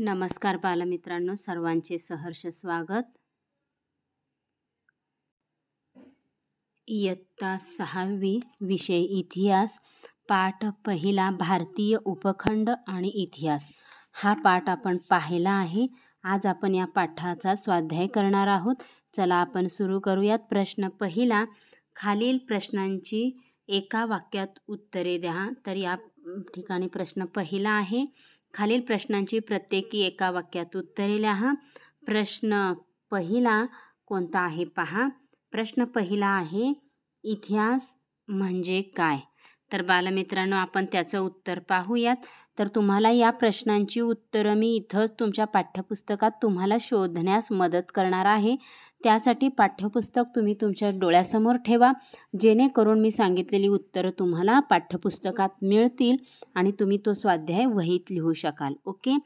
नमस्कार बालमित्रांनो सर्वांचे सहर्ष स्वागत इयत्ता सहावी विषय इतिहास पाठ पहिला भारतीय उपखंड आणि इतिहास हा पाठ आपण पाहिला आहे आज आपण या पाठाचा स्वाध्याय करणार आहोत चला आपण सुरू करूयात प्रश्न पहिला खालील प्रश्नांची एका वाक्यात उत्तरे द्या तर या ठिकाणी प्रश्न पहिला आहे खालील प्रश्नांची प्रत्येकी एका वाक्यात उत्तरे लिहा प्रश्न पहिला कोणता आहे पहा प्रश्न पहिला आहे इतिहास म्हणजे काय तर बालमित्रांनो आपण त्याचं उत्तर पाहूयात तर तुम्हाला या प्रश्नांची उत्तरं मी इथंच तुमच्या पाठ्यपुस्तकात तुम्हाला शोधण्यास मदत करणार आहे त्यासाठी पाठ्यपुस्तक तुम्ही तुमच्या डोळ्यासमोर ठेवा जेणेकरून मी सांगितलेली उत्तरं तुम्हाला पाठ्यपुस्तकात मिळतील आणि तुम्ही तो स्वाध्याय वहीत लिहू शकाल ओके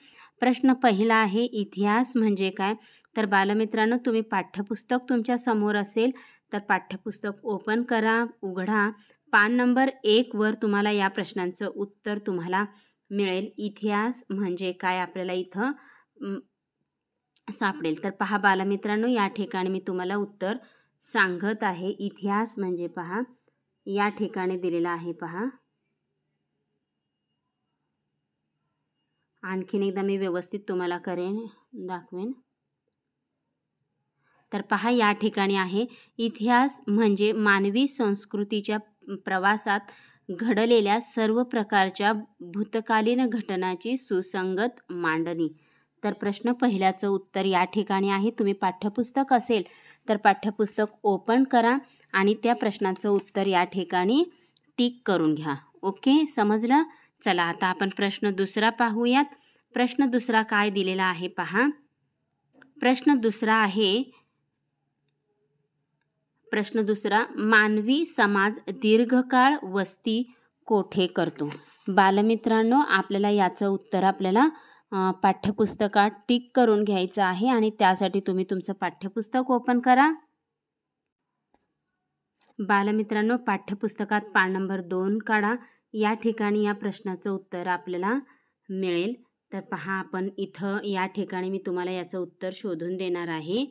प्रश्न पहिला आहे इतिहास म्हणजे काय तर बालमित्रांनो तुम्ही पाठ्यपुस्तक तुमच्या समोर असेल तर पाठ्यपुस्तक ओपन करा उघडा पान नंबर एकवर तुम्हाला या प्रश्नांचं उत्तर तुम्हाला मिळेल इतिहास म्हणजे काय आपल्याला इथं सापडेल तर पहा बालमित्रांनो या ठिकाणी मी तुम्हाला उत्तर सांगत आहे इतिहास म्हणजे पहा या ठिकाणी दिलेला आहे पहा आणखीन एकदा मी व्यवस्थित तुम्हाला करेन दाखवेन तर पहा या ठिकाणी आहे इतिहास म्हणजे मानवी संस्कृतीच्या प्रवासात घडलेल्या सर्व प्रकारच्या भूतकालीन घटनाची सुसंगत मांडणी तर प्रश्न पहिल्याचं उत्तर या ठिकाणी आहे तुम्ही पाठ्यपुस्तक असेल तर पाठ्यपुस्तक ओपन करा आणि त्या प्रश्नाचं उत्तर या ठिकाणी टिक करून घ्या ओके समजलं चला आता आपण प्रश्न दुसरा पाहूयात प्रश्न दुसरा काय दिलेला आहे पहा प्रश्न दुसरा आहे प्रश्न दुसरा मानवी समाज दीर्घकाळ वस्ती कोठे करतो बालमित्रांनो आपल्याला याचं उत्तर आपल्याला पाठ्यपुस्तकात टिक करून घ्यायचं आहे आणि त्यासाठी तुम्ही तुमचं पाठ्यपुस्तक ओपन करा बालमित्रांनो पाठ्यपुस्तकात पान नंबर दोन काढा या ठिकाणी या प्रश्नाचं उत्तर आपल्याला मिळेल तर पहा आपण इथं या ठिकाणी मी तुम्हाला याचं उत्तर शोधून देणार आहे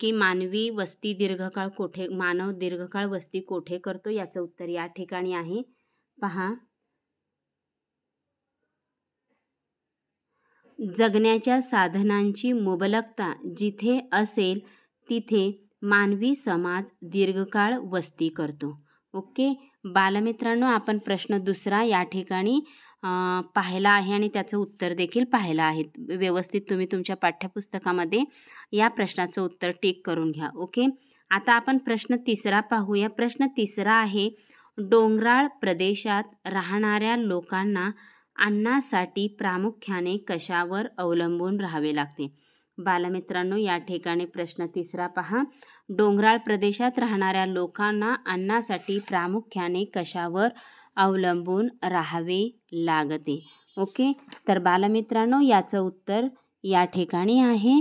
की मानवी वस्ती दीर्घकाळ कोठे मानव दीर्घकाळ वस्ती कोठे करतो याचं उत्तर या ठिकाणी आहे पहा जगण्याच्या साधनांची मुबलकता जिथे असेल तिथे मानवी समाज दीर्घकाळ वस्ती करतो ओके बालमित्रांनो आपण प्रश्न दुसरा या ठिकाणी पाहिला आहे आणि त्याचं उत्तर देखील पाहिलं आहे व्यवस्थित तुम्ही तुमच्या पाठ्यपुस्तकामध्ये या प्रश्नाचं उत्तर टिक करून घ्या ओके आता आपण प्रश्न तिसरा पाहूया प्रश्न तिसरा आहे डोंगराळ प्रदेशात राहणाऱ्या लोकांना अन्नासाठी प्रामुख्याने कशावर अवलंबून राहावे लागते बालमित्रांनो या ठिकाणी प्रश्न तिसरा पहा डोंगराळ प्रदेशात राहणाऱ्या लोकांना अन्नासाठी प्रामुख्याने कशावर अवलंबून राहावे लागते ओके तर बालमित्रांनो याचं उत्तर या ठिकाणी आहे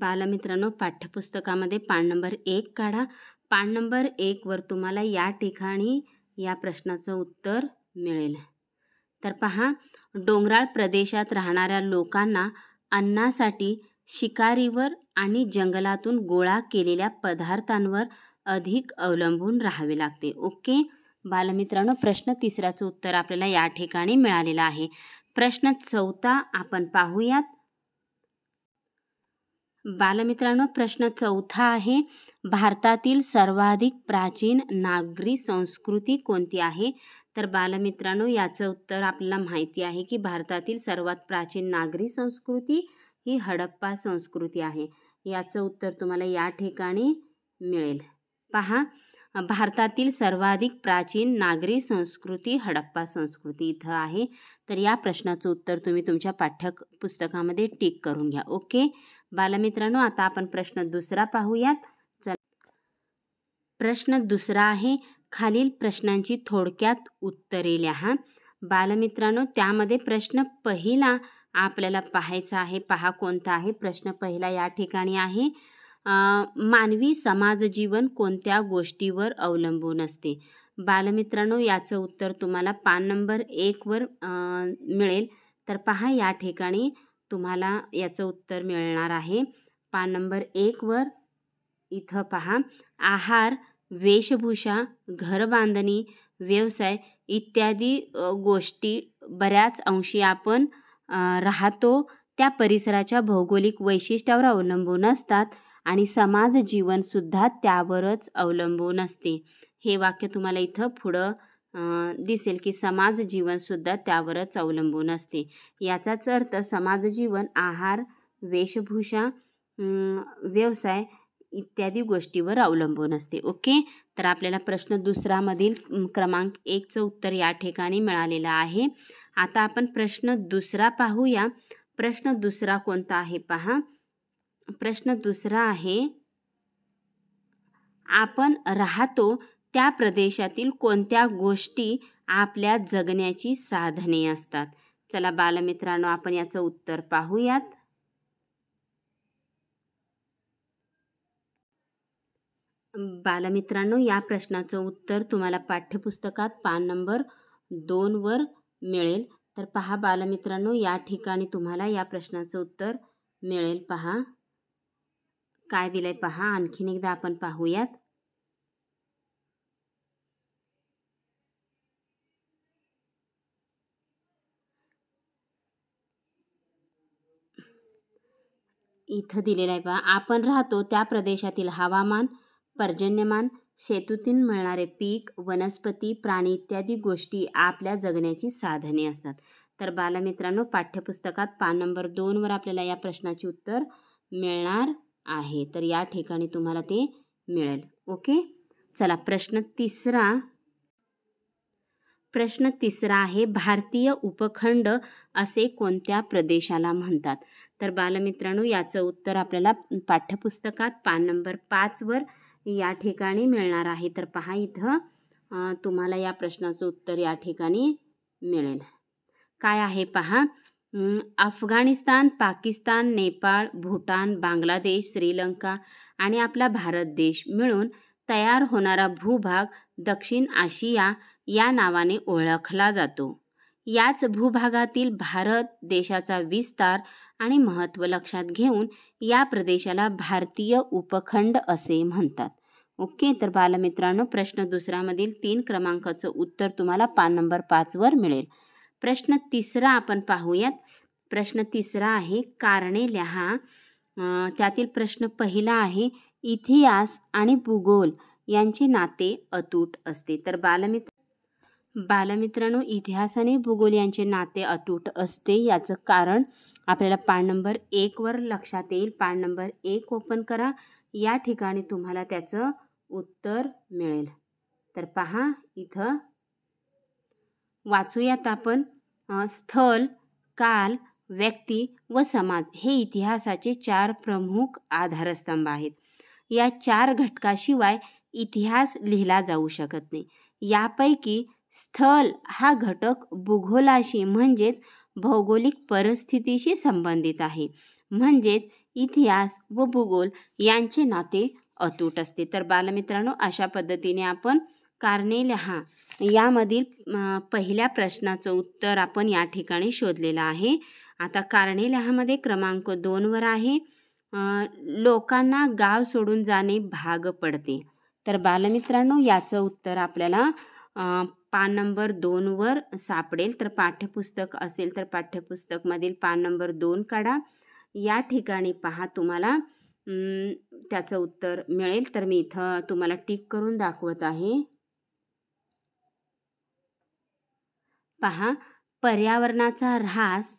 बालमित्रांनो पाठ्यपुस्तकामध्ये पान नंबर एक काढा पान नंबर एकवर तुम्हाला या ठिकाणी या प्रश्नाचं उत्तर मिळेल तर पहा डोंगराळ प्रदेशात राहणाऱ्या लोकांना अन्नासाठी शिकारीवर आणि जंगलातून गोळा केलेल्या पदार्थांवर अधिक अवलंबून राहावे लागते ओके बालमित्रांनो प्रश्न तिसऱ्याचं उत्तर आपल्याला या ठिकाणी मिळालेलं आहे प्रश्न चौथा आपण पाहूयात बालमित्रांनो प्रश्न चौथा आहे भारतातील सर्वाधिक प्राचीन नागरी संस्कृती कोणती आहे तर बालमित्रांनो याचं उत्तर आपल्याला माहिती आहे की भारतातील सर्वात प्राचीन नागरी संस्कृती ही हडप्पा संस्कृती आहे याचं उत्तर तुम्हाला या ठिकाणी मिळेल पहा भारतातील सर्वाधिक प्राचीन नागरी संस्कृती हडप्पा संस्कृती इथं आहे तर या प्रश्नाचं उत्तर तुम्ही तुमच्या पाठ्यपुस्तकामध्ये टिक करून घ्या ओके बालमित्रांनो आता आपण प्रश्न दुसरा पाहूयात चला प्रश्न दुसरा आहे खालील प्रश्नांची थोडक्यात उत्तरे लिहा बालमित्रांनो त्यामध्ये प्रश्न पहिला आपल्याला पाहायचा आहे पहा कोणता आहे प्रश्न पहिला या ठिकाणी आहे मानवी समाज जीवन कोणत्या गोष्टीवर अवलंबून असते बालमित्रांनो याचं उत्तर तुम्हाला पान नंबर एकवर मिळेल तर पहा या ठिकाणी तुम्हाला याचं उत्तर मिळणार आहे पान नंबर एकवर इथं पहा आहार वेशभूषा घरबांधणी व्यवसाय इत्यादी गोष्टी बऱ्याच अंशी आपण राहतो त्या परिसराच्या भौगोलिक वैशिष्ट्यावर अवलंबून असतात आणि समाज जीवनसुद्धा त्यावरच अवलंबून असते हे वाक्य तुम्हाला इथं पुढं दिसेल की समाज जीवनसुद्धा त्यावरच अवलंबून असते याचाच अर्थ समाज जीवन आहार वेशभूषा व्यवसाय इत्यादी गोष्टीवर अवलंबून असते ओके तर आपल्याला प्रश्न दुसरामधील क्रमांक एकचं उत्तर या ठिकाणी मिळालेलं आहे आता आपण प्रश्न दुसरा पाहूया प्रश्न दुसरा कोणता आहे पहा प्रश्न दुसरा आहे आपण राहतो त्या प्रदेशातील कोणत्या गोष्टी आपल्या जगण्याची साधने असतात चला बालमित्रांनो आपण याचं उत्तर पाहूयात बालमित्रांनो या प्रश्नाचं उत्तर तुम्हाला पाठ्यपुस्तकात पान नंबर दोनवर मिळेल तर पहा बालमित्रांनो या ठिकाणी तुम्हाला या प्रश्नाचं उत्तर मिळेल पहा काय दिलं आहे पहा आणखीन एकदा आपण पाहूयात इथं दिलेलं आहे बा आपण राहतो त्या प्रदेशातील हवामान पर्जन्यमान शेतूतून मिळणारे पीक वनस्पती प्राणी इत्यादी गोष्टी आपल्या जगण्याची साधने असतात तर बालमित्रांनो पाठ्यपुस्तकात पान नंबर दोनवर आपल्याला या प्रश्नाचे उत्तर मिळणार आहे तर या ठिकाणी तुम्हाला ते मिळेल ओके चला प्रश्न तिसरा प्रश्न तिसरा आहे भारतीय उपखंड असे कोणत्या प्रदेशाला म्हणतात तर बालमित्रांनो याचं उत्तर आपल्याला पाठ्यपुस्तकात पान नंबर पाचवर या ठिकाणी मिळणार आहे तर पहा इथं तुम्हाला या प्रश्नाचं उत्तर या ठिकाणी मिळेल काय आहे पहा अफगाणिस्तान पाकिस्तान नेपाळ भूटान बांगलादेश श्रीलंका आणि आपला भारत देश मिळून तयार होणारा भूभाग दक्षिण आशिया या नावाने ओळखला जातो याच भूभागातील भारत देशाचा विस्तार आणि महत्त्व लक्षात घेऊन या प्रदेशाला भारतीय उपखंड असे म्हणतात ओके तर बालमित्रांनो प्रश्न दुसऱ्यामधील तीन क्रमांकाचं उत्तर तुम्हाला पान नंबर पाचवर मिळेल प्रश्न तिसरा आपण पाहूयात प्रश्न तिसरा आहे कारणे लहा त्यातील प्रश्न पहिला आहे इतिहास आणि भूगोल यांचे नाते अतूट असते तर बालमित्र बालमित्रांनो इतिहास आणि भूगोल यांचे नाते अतूट असते याचं कारण आपल्याला पान नंबर एकवर लक्षात येईल पान नंबर एक ओपन करा या ठिकाणी तुम्हाला त्याचं उत्तर मिळेल तर पहा इथं वाचूयात आपण स्थल काल व्यक्ती व समाज हे इतिहासाचे चार प्रमुख आधारस्तंभ आहेत या चार घटकाशिवाय इतिहास लिहिला जाऊ शकत नाही यापैकी स्थल हा घटक भूगोलाशी म्हणजेच भौगोलिक परिस्थितीशी संबंधित आहे म्हणजेच इतिहास व भूगोल यांचे नाते अतूट असते तर बालमित्रांनो अशा पद्धतीने आपण कारणे लिहा यामधील पहिल्या प्रश्नाचं उत्तर आपण या ठिकाणी शोधलेलं आहे आता कारणे लहामध्ये क्रमांक दोनवर आहे लोकांना गाव सोडून जाणे भाग पडते तर बालमित्रांनो याचं उत्तर आपल्याला पान नंबर दोनवर सापडेल तर पाठ्यपुस्तक असेल तर पाठ्यपुस्तकमधील पान नंबर दोन काढा या ठिकाणी पहा तुम्हाला त्याचं उत्तर मिळेल तर मी इथं तुम्हाला टिक करून दाखवत आहे पहा पर्यावरणाचा ऱ्हास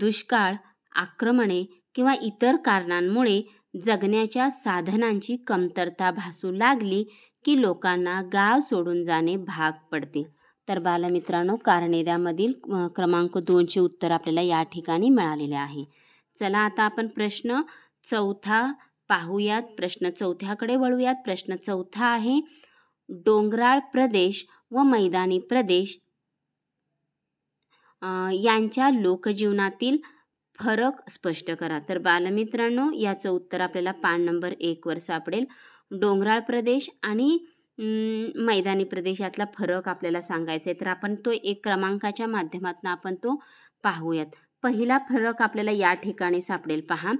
दुष्काळ आक्रमणे किंवा इतर कारणांमुळे जगण्याच्या साधनांची कमतरता भासू लागली की लोकांना गाव सोडून जाणे भाग पडते तर बालमित्रांनो कारनेद्यामधील क्रमांक दोनचे उत्तर आपल्याला या ठिकाणी मिळालेले आहे चला आता आपण प्रश्न चौथा पाहूयात प्रश्न चौथ्याकडे वळूयात प्रश्न चौथा आहे डोंगराळ प्रदेश व मैदानी प्रदेश यांच्या लोकजीवनातील फरक स्पष्ट करा तर बालमित्रांनो याचं उत्तर आपल्याला पान नंबर एकवर सापडेल डोंगराळ प्रदेश आणि मैदानी प्रदेश यातला फरक आपल्याला सांगायचा आहे तर आपण तो एक क्रमांकाच्या माध्यमातून आपण तो पाहूयात पहिला फरक आपल्याला या ठिकाणी सापडेल पहा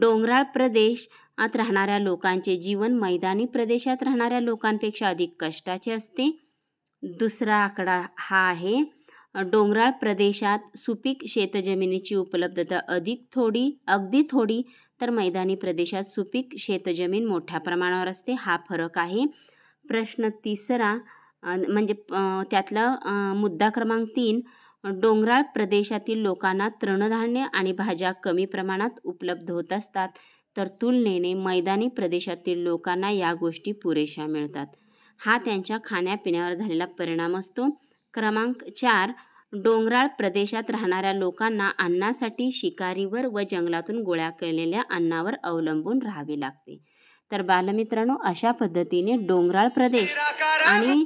डोंगराळ प्रदेशात राहणाऱ्या लोकांचे जीवन मैदानी प्रदेशात राहणाऱ्या लोकांपेक्षा अधिक कष्टाचे असते दुसरा आकडा हा आहे डोंगराळ प्रदेशात सुपीक शेतजमिनीची उपलब्धता अधिक थोडी अगदी थोडी तर मैदानी प्रदेशात सुपीक शेतजमीन मोठ्या प्रमाणावर असते हा फरक आहे प्रश्न तिसरा म्हणजे त्यातला मुद्दा क्रमांक तीन डोंगराळ प्रदेशातील लोकांना तृणधान्य आणि भाज्या कमी प्रमाणात उपलब्ध होत असतात तर तुलनेने मैदानी प्रदेशातील लोकांना या गोष्टी पुरेशा मिळतात हा त्यांच्या खाण्यापिण्यावर झालेला परिणाम असतो क्रमांक चार डोंगराळ प्रदेशात राहणाऱ्या लोकांना अन्नासाठी शिकारीवर व जंगलातून गोळ्या केलेल्या अन्नावर अवलंबून राहावे लागते तर बालमित्रांनो अशा पद्धतीने डोंगराळ प्रदेश आणि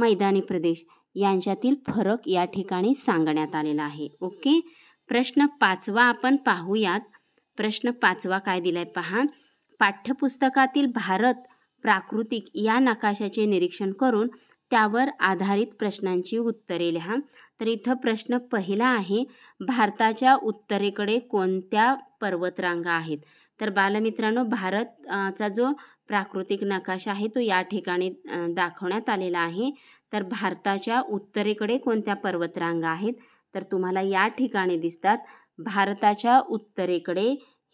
मैदानी प्रदेश यांच्यातील फरक या ठिकाणी सांगण्यात आलेला आहे ओके प्रश्न पाचवा आपण पाहूयात प्रश्न पाचवा काय दिलाय पहा पाठ्यपुस्तकातील भारत प्राकृतिक या नकाशाचे निरीक्षण करून त्यावर आधारित प्रश्नांची उत्तरे लिहा तर इथं प्रश्न पहिला आहे भारताच्या उत्तरेकडे कोणत्या पर्वतरांगा आहेत तर बालमित्रांनो भारत चा जो प्राकृतिक नकाशा आहे तो या ठिकाणी दाखवण्यात आलेला आहे तर भारताच्या उत्तरेकडे कोणत्या पर्वतरांगा आहेत तर तुम्हाला या ठिकाणी दिसतात भारताच्या उत्तरेकडे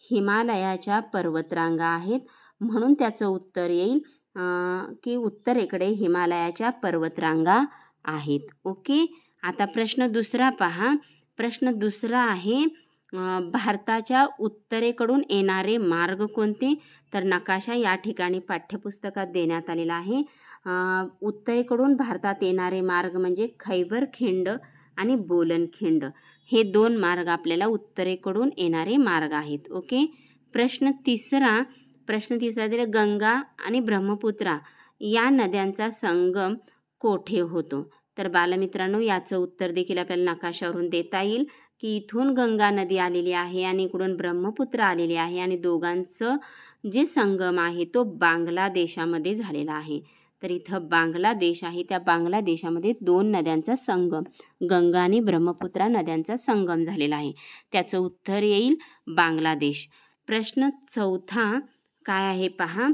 हिमालयाच्या पर्वतरांगा आहेत म्हणून त्याचं उत्तर येईल की उत्तरेकडे हिमालयाच्या पर्वतरांगा आहेत ओके आता प्रश्न दुसरा पहा प्रश्न दुसरा आहे भारताच्या उत्तरेकडून येणारे मार्ग कोणते तर नकाशा या ठिकाणी पाठ्यपुस्तकात देण्यात आलेला आहे उत्तरेकडून भारतात येणारे मार्ग म्हणजे खैबर खिंड आणि बोलनखिंड हे दोन मार्ग आपल्याला उत्तरेकडून येणारे मार्ग आहेत ओके प्रश्न तिसरा प्रश्न तिसरा दिला गंगा आणि ब्रह्मपुत्रा या नद्यांचा संगम कोठे होतो तर बालमित्रांनो याचं उत्तर देखील आपल्याला नकाशावरून देता येईल की इथून गंगा नदी आलेली आहे आणि इकडून ब्रह्मपुत्र आलेली आहे आणि दोघांचं जे संगम आहे तो बांगलादेशामध्ये झालेला आहे तर इथं बांगलादेश आहे त्या बांगलादेशामध्ये दोन नद्यांचा संगम गंगा आणि ब्रह्मपुत्रा नद्यांचा संगम झालेला आहे त्याचं उत्तर येईल बांगलादेश प्रश्न चौथा काय आहे पहा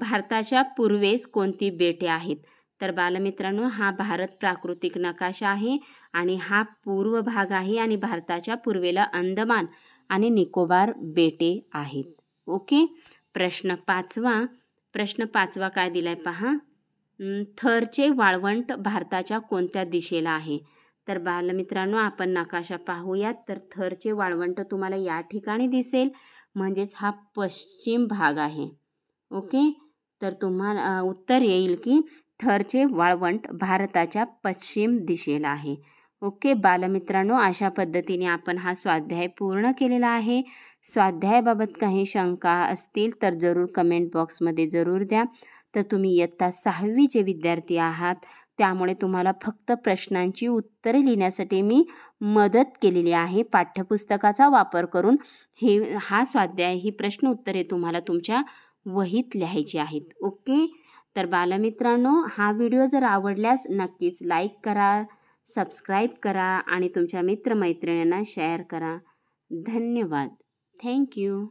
भारताच्या पूर्वेस कोणती बेटे आहेत तर बालमित्रांनो हा भारत प्राकृतिक नकाशा आहे आणि हा पूर्व भाग आहे आणि भारताच्या पूर्वेला अंदमान आणि निकोबार बेटे आहेत ओके प्रश्न पाचवा प्रश्न पाचवा काय दिला आहे पहा थरचे वाळवंट भारताच्या कोणत्या दिशेला आहे तर बालमित्रांनो आपण नकाशा पाहूयात तर थरचे वाळवंट तुम्हाला या ठिकाणी दिसेल म्हणजेच हा पश्चिम भाग आहे ओके तर तुम्हाला उत्तर येईल की थरचे वाळवंट भारताच्या पश्चिम दिशेला आहे ओके बालमित्रांनो अशा पद्धतीने आपण हा स्वाध्याय पूर्ण केलेला आहे स्वाध्यायाबाबत काही शंका असतील तर जरूर कमेंट बॉक्समध्ये जरूर द्या तर तुम्ही इयत्ता सहावीचे विद्यार्थी आहात त्यामुळे तुम्हाला फक्त प्रश्नांची उत्तरे लिहिण्यासाठी मी मदत केलेली आहे पाठ्यपुस्तकाचा वापर करून हे हा स्वाध्याय ही प्रश्न उत्तरे तुम्हाला तुमच्या वहीत लिहायची आहेत ओके तर बालमित्रांनो हा व्हिडिओ जर आवडल्यास नक्कीच लाईक करा सबस्क्राईब करा आणि तुमच्या मित्रमैत्रिणींना शेअर करा धन्यवाद थँक्यू